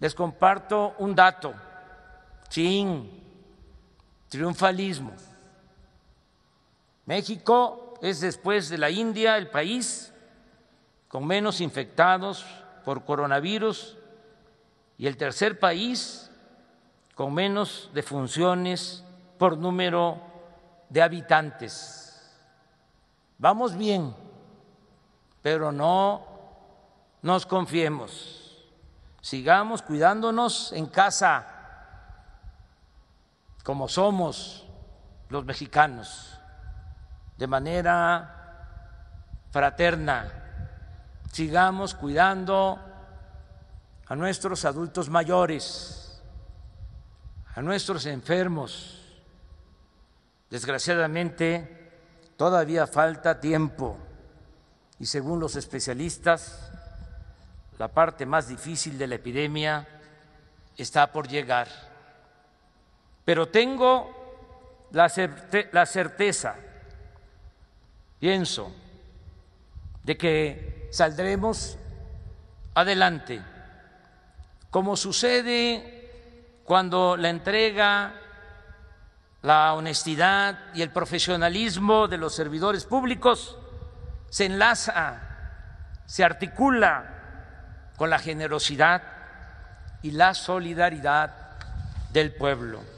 Les comparto un dato, sin triunfalismo. México es después de la India el país con menos infectados por coronavirus y el tercer país con menos defunciones por número de habitantes. Vamos bien, pero no nos confiemos. Sigamos cuidándonos en casa, como somos los mexicanos, de manera fraterna. Sigamos cuidando a nuestros adultos mayores, a nuestros enfermos. Desgraciadamente, todavía falta tiempo y según los especialistas, la parte más difícil de la epidemia está por llegar, pero tengo la, certeza, pienso, de que saldremos adelante, como sucede cuando la entrega, la honestidad y el profesionalismo de los servidores públicos se enlaza, se articula con la generosidad y la solidaridad del pueblo.